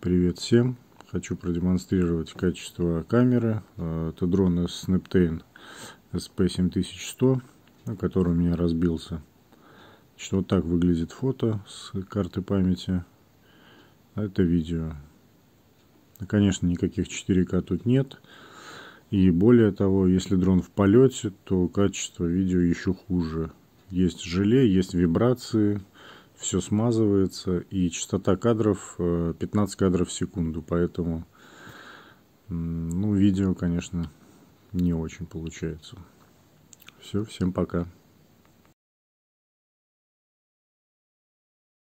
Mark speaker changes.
Speaker 1: Привет всем! Хочу продемонстрировать качество камеры. Э, это дрон Snaptain SP7100, на котором у меня разбился. Значит, вот так выглядит фото с карты памяти. А это видео. Конечно, никаких 4К тут нет. И более того, если дрон в полете, то качество видео еще хуже. Есть желе, есть вибрации, все смазывается, и частота кадров 15 э, кадров в секунду, поэтому, ну, видео, конечно, не очень получается. Все, всем пока.